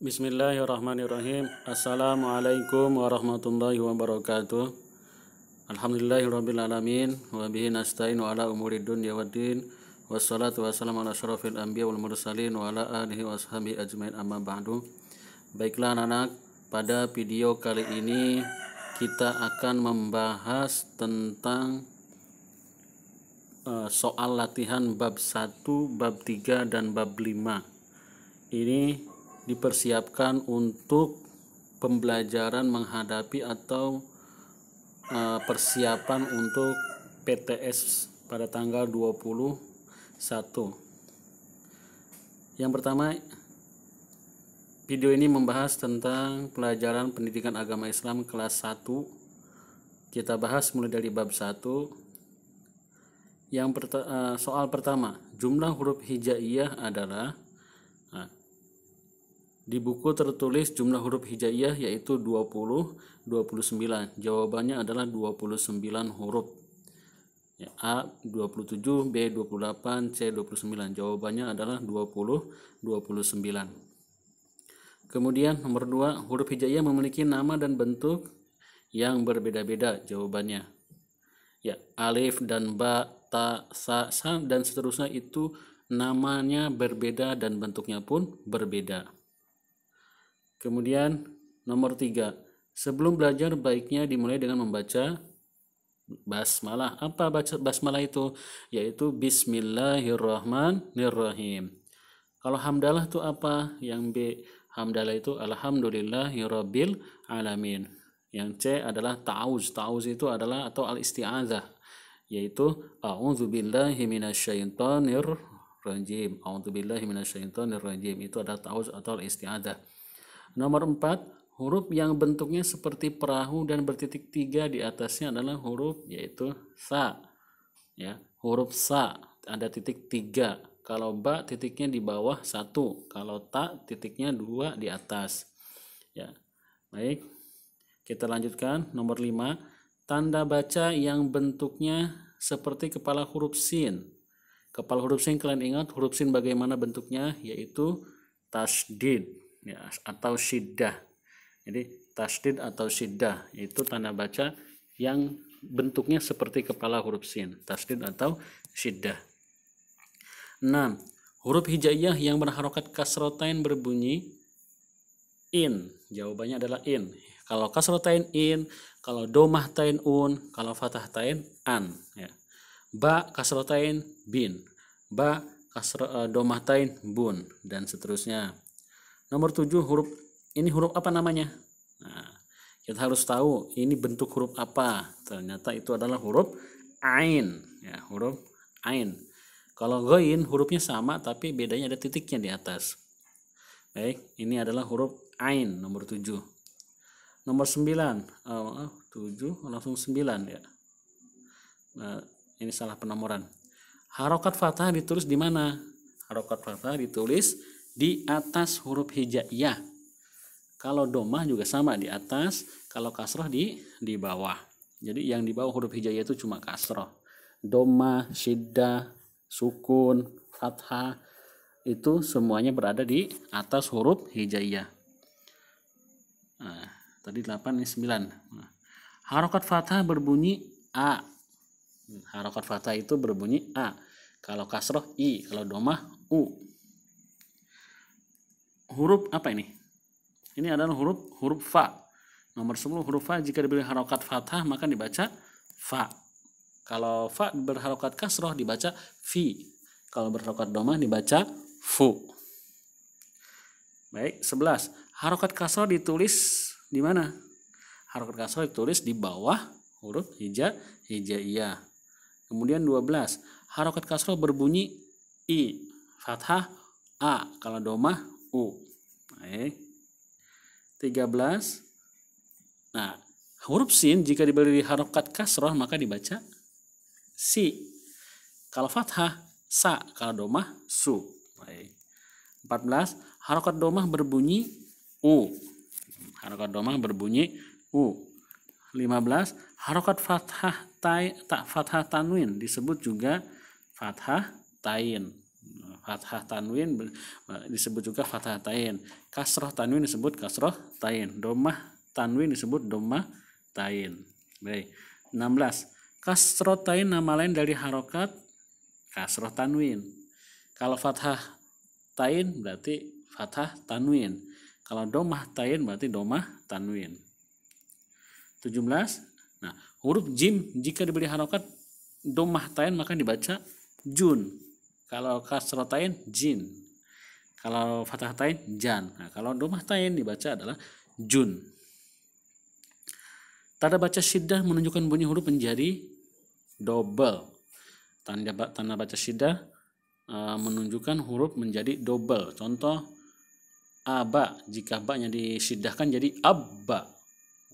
Bismillahirrahmanirrahim Assalamualaikum warahmatullahi wabarakatuh wa Wabihi nasta'inu ala umuri dunia wa din Wassalatu wassalamu ala syarafil anbiya wal mursalin Wa ala ahlihi wa ajmain amma ba'du Baiklah anak-anak Pada video kali ini Kita akan membahas tentang eh, soal latihan bab 1, bab 3, dan bab 5 ini dipersiapkan untuk pembelajaran menghadapi atau eh, persiapan untuk PTS pada tanggal 21. Yang pertama, video ini membahas tentang pelajaran pendidikan agama Islam kelas 1. Kita bahas mulai dari bab 1. Yang perta eh, soal pertama, jumlah huruf hijaiyah adalah di buku tertulis jumlah huruf hijaiyah yaitu 20, 29. Jawabannya adalah 29 huruf. Ya, A 27, B 28, C 29. Jawabannya adalah 20, 29. Kemudian nomor 2, huruf hijaiyah memiliki nama dan bentuk yang berbeda-beda jawabannya. Ya, alif dan ba, ta, sa, sa dan seterusnya itu namanya berbeda dan bentuknya pun berbeda. Kemudian nomor tiga, sebelum belajar baiknya dimulai dengan membaca basmalah. Apa baca basmalah itu? Yaitu Bismillahirrahmanirrahim. Kalau hamdalah itu apa? Yang B hamdalah itu alhamdulillahirabbil alamin. Yang C adalah ta'uz. Ta'uz itu adalah atau al-isti'azah yaitu a'udzubillahi minasyaitonir rajim. A'udzubillahi minasyaitonir rajim. Itu adalah ta'awuz atau al-isti'azah. Nomor 4, huruf yang bentuknya seperti perahu dan bertitik tiga di atasnya adalah huruf yaitu sa. Ya, huruf sa ada titik tiga. Kalau ba titiknya di bawah satu, kalau ta titiknya dua di atas. Ya, baik. Kita lanjutkan nomor 5, tanda baca yang bentuknya seperti kepala huruf sin. Kepala huruf sin kalian ingat huruf sin bagaimana bentuknya yaitu tasdid ya, atau sidah. Jadi tasdid atau sidah itu tanda baca yang bentuknya seperti kepala huruf sin, tasdid atau sidah. 6. Nah, huruf hijaiyah yang berharokat kasrotain berbunyi in. Jawabannya adalah in. Kalau kasrotain in, kalau domah tain un, kalau fatah tain an. Ya. Ba kasrotain bin. Ba kasro, uh, eh, tain bun dan seterusnya Nomor tujuh huruf ini huruf apa namanya? Nah, kita harus tahu ini bentuk huruf apa. Ternyata itu adalah huruf ain, ya, huruf ain. Kalau goin hurufnya sama tapi bedanya ada titiknya di atas. Baik, ini adalah huruf ain nomor tujuh. Nomor sembilan, oh, oh tujuh langsung sembilan ya. Nah, ini salah penomoran. Harokat fathah ditulis di mana? Harokat fathah ditulis di atas huruf hijaiyah. Kalau domah juga sama di atas, kalau kasroh di di bawah. Jadi yang di bawah huruf hijaiyah itu cuma kasroh. Domah, syidda, sukun, fathah itu semuanya berada di atas huruf hijaiyah. Nah, tadi 8 ini 9. Nah, harokat fathah berbunyi a. Harokat fathah itu berbunyi a. Kalau kasroh i, kalau domah u huruf apa ini? Ini adalah huruf huruf fa. Nomor 10 huruf fa jika diberi harokat fathah maka dibaca fa. Kalau fa berharokat kasroh dibaca fi. Kalau berharokat domah dibaca fu. Baik, 11. Harokat kasroh ditulis di mana? Harokat kasroh ditulis di bawah huruf hija hijaiyah. Kemudian 12. Harokat kasroh berbunyi i. Fathah a. Kalau domah U. Baik. 13. Nah, huruf sin jika diberi harokat kasroh maka dibaca si. Kalau fathah, sa. Kalau domah, su. Baik. 14. Harokat domah berbunyi u. Harokat domah berbunyi u. 15. Harokat fathah tai, tak fathah tanwin disebut juga fathah tain fathah tanwin disebut juga fathah tain kasroh tanwin disebut kasroh tain domah tanwin disebut domah tain baik 16 kasroh tain nama lain dari harokat kasroh tanwin kalau fathah tain berarti fathah tanwin kalau domah tain berarti domah tanwin 17 nah huruf jim jika diberi harokat domah tain maka dibaca jun kalau kasrotain jin. Kalau fathatain jan. Nah, kalau domahtain dibaca adalah jun. Tanda baca sidah menunjukkan bunyi huruf menjadi double. Tanda, tanda baca sidah e, eh, menunjukkan huruf menjadi double. Contoh aba jika ba-nya disidahkan jadi abba.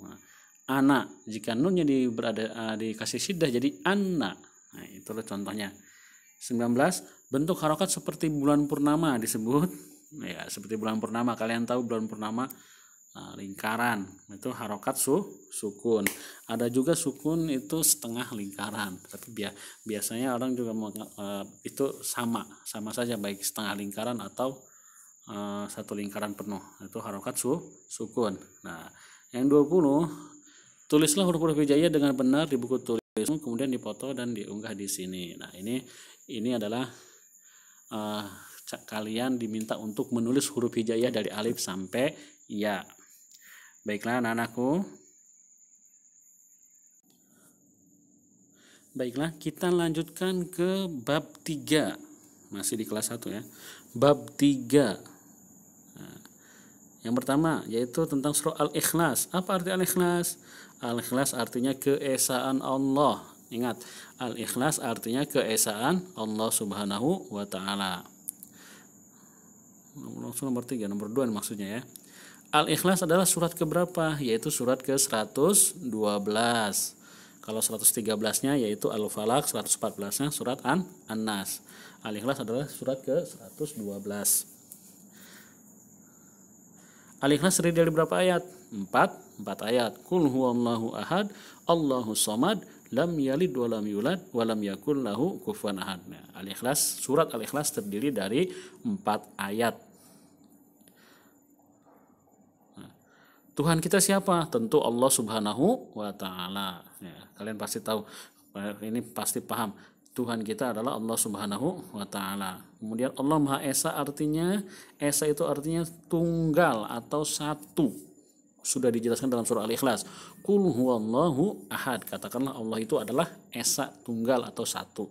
Nah, Anak, jika nunnya di berada eh, dikasih sidah jadi Anak. Nah, itulah contohnya. 19. Bentuk harokat seperti bulan purnama disebut. Ya, seperti bulan purnama. Kalian tahu bulan purnama eh, lingkaran. Itu harokat su, sukun. Ada juga sukun itu setengah lingkaran. Tapi bi biasanya orang juga mau, uh, itu sama. Sama saja baik setengah lingkaran atau uh, satu lingkaran penuh. Itu harokat su, sukun. Nah, yang 20 tulislah huruf-huruf hijaiyah dengan benar di buku tulis kemudian dipoto dan diunggah di sini. Nah, ini ini adalah uh, kalian diminta untuk menulis huruf hijaiyah dari alif sampai ya. Baiklah anak-anakku. Baiklah, kita lanjutkan ke bab tiga. Masih di kelas satu ya. Bab tiga nah, yang pertama yaitu tentang surah Al-Ikhlas. Apa arti Al-Ikhlas? Al-ikhlas artinya keesaan Allah. Ingat, al-ikhlas artinya keesaan Allah Subhanahu wa taala. Langsung nomor 3, nomor 2 maksudnya ya. Al-Ikhlas adalah surat keberapa? Yaitu surat ke-112. Kalau 113-nya yaitu Al-Falaq, 114-nya surat An-Nas. Al-Ikhlas adalah surat ke-112. Al-Ikhlas terdiri dari berapa ayat? empat 4 ayat kul huwallahu ahad Allahu samad lam yalid wa lam yulad wa lam yakul lahu kufuwan ahad nah, al ikhlas surat al ikhlas terdiri dari empat ayat nah, Tuhan kita siapa? Tentu Allah Subhanahu wa taala. Ya, kalian pasti tahu. Ini pasti paham. Tuhan kita adalah Allah Subhanahu wa taala. Kemudian Allah Maha Esa artinya Esa itu artinya tunggal atau satu sudah dijelaskan dalam surah Al-Ikhlas. Qul huwallahu ahad. Katakanlah Allah itu adalah esa tunggal atau satu.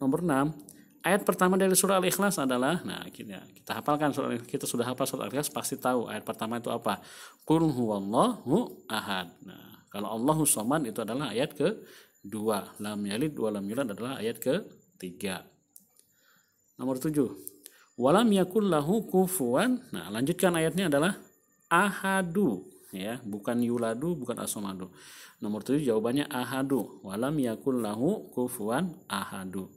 Nomor 6, ayat pertama dari surah Al-Ikhlas adalah nah akhirnya kita hafalkan surah al kita sudah hafal surah Al-Ikhlas pasti tahu ayat pertama itu apa. Qul huwallahu ahad. Nah, kalau Allahu Samad itu adalah ayat ke dua lam yalid wa lam yulad adalah ayat ke tiga nomor tujuh walam yakul lahu kufuan. Nah, lanjutkan ayatnya adalah ahadu ya, bukan yuladu, bukan asomadu. Nomor 7 jawabannya ahadu. Walam yakul lahu kufuan ahadu.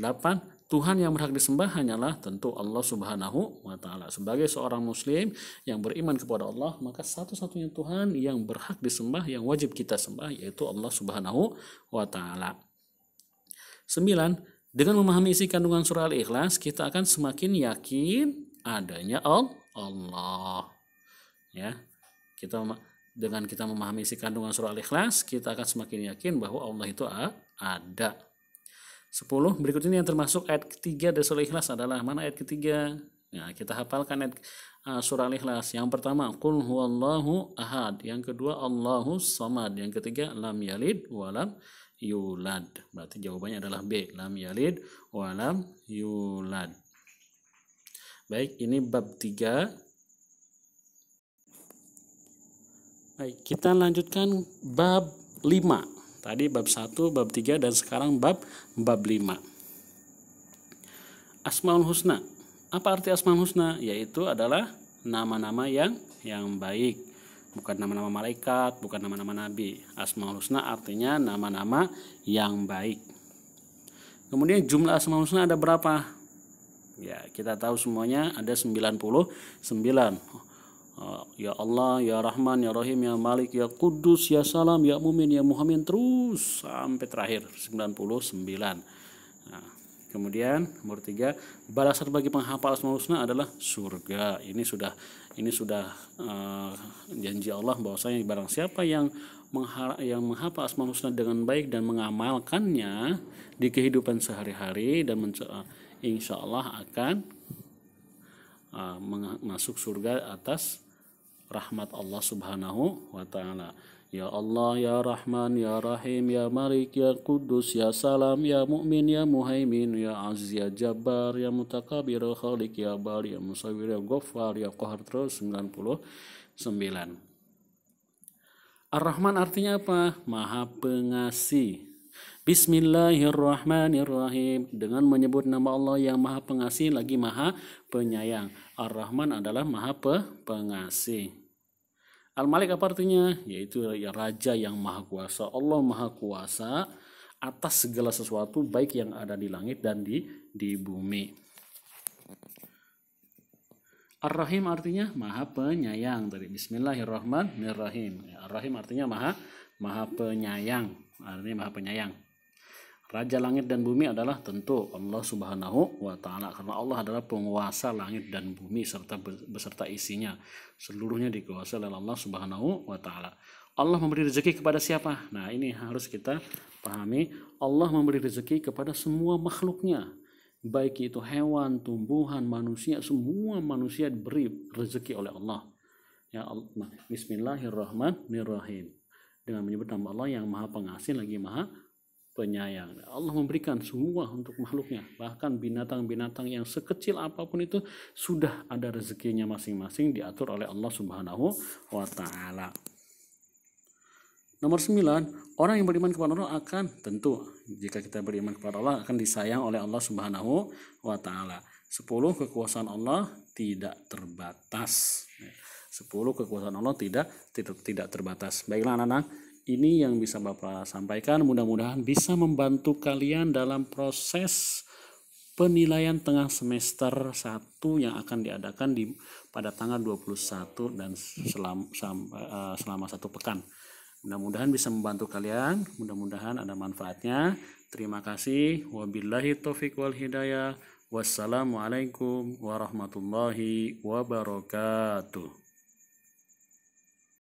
8 Tuhan yang berhak disembah hanyalah tentu Allah Subhanahu wa taala. Sebagai seorang muslim yang beriman kepada Allah, maka satu-satunya Tuhan yang berhak disembah yang wajib kita sembah yaitu Allah Subhanahu wa taala. 9 dengan memahami isi kandungan surah Al-Ikhlas, kita akan semakin yakin adanya Allah. Ya. Kita dengan kita memahami isi kandungan surah Al-Ikhlas, kita akan semakin yakin bahwa Allah itu ada. 10. Berikut ini yang termasuk ayat ketiga dari surah Al-Ikhlas adalah mana ayat ketiga? Nah, kita hafalkan ayat uh, surah Al-Ikhlas. Yang pertama, Qul huwallahu ahad. Yang kedua, Allahu samad. Yang ketiga, lam yalid walam yulad. Berarti jawabannya adalah B. Lam yalid wa lam yulad. Baik, ini bab 3. Baik, kita lanjutkan bab 5. Tadi bab 1, bab 3 dan sekarang bab bab 5. Asmaul Husna. Apa arti Asmaul Husna? Yaitu adalah nama-nama yang yang baik bukan nama-nama malaikat, bukan nama-nama nabi. Asmaul husna artinya nama-nama yang baik. Kemudian jumlah asmaul husna ada berapa? Ya, kita tahu semuanya ada 99. Ya Allah, ya Rahman, ya Rahim, ya Malik, ya Kudus, ya Salam, ya Mumin, ya Muhammad terus sampai terakhir 99. Nah, kemudian nomor tiga balasan bagi penghafal asmaul husna adalah surga. Ini sudah ini sudah uh, janji Allah bahwasanya barang siapa yang menghara, yang menghafal asmaul husna dengan baik dan mengamalkannya di kehidupan sehari-hari dan uh, insya Allah akan uh, masuk surga atas rahmat Allah Subhanahu wa taala. Ya Allah, Ya Rahman, Ya Rahim, Ya Malik, Ya Kudus, Ya Salam, Ya Mu'min, Ya Muhaimin, Ya Aziz, Ya Jabbar, Ya Mutakabir, Khalik, Ya Bari, Ya, ya Musawir, Ya Ghaffar, Ya Qahar terus 99. Ar-Rahman artinya apa? Maha Pengasih. Bismillahirrahmanirrahim dengan menyebut nama Allah yang Maha Pengasih lagi Maha Penyayang. Ar-Rahman adalah Maha Pengasih. Al-Malik apa artinya? Yaitu ya raja yang maha kuasa. Allah maha kuasa atas segala sesuatu baik yang ada di langit dan di di bumi. Ar-Rahim artinya maha penyayang dari Bismillahirrahmanirrahim. Ya, Ar-Rahim artinya maha maha penyayang. Artinya maha penyayang. Raja langit dan bumi adalah tentu Allah Subhanahu wa taala karena Allah adalah penguasa langit dan bumi serta beserta isinya. Seluruhnya dikuasai oleh Allah Subhanahu wa taala. Allah memberi rezeki kepada siapa? Nah, ini harus kita pahami. Allah memberi rezeki kepada semua makhluknya. Baik itu hewan, tumbuhan, manusia, semua manusia diberi rezeki oleh Allah. Ya Allah. Nah, Bismillahirrahmanirrahim. Dengan menyebut nama Allah yang Maha Pengasih lagi Maha penyayang. Allah memberikan semua untuk makhluknya. Bahkan binatang-binatang yang sekecil apapun itu sudah ada rezekinya masing-masing diatur oleh Allah Subhanahu wa taala. Nomor 9, orang yang beriman kepada Allah akan tentu jika kita beriman kepada Allah akan disayang oleh Allah Subhanahu wa taala. 10 kekuasaan Allah tidak terbatas. 10 kekuasaan Allah tidak tidak, tidak terbatas. Baiklah anak-anak, ini yang bisa Bapak sampaikan. Mudah-mudahan bisa membantu kalian dalam proses penilaian tengah semester 1 yang akan diadakan di pada tanggal 21 dan selam, selam, uh, eh, selama satu pekan. Mudah-mudahan bisa membantu kalian, mudah-mudahan ada manfaatnya. Terima kasih. Wabillahi taufiq wal hidayah. Wassalamualaikum warahmatullahi wabarakatuh.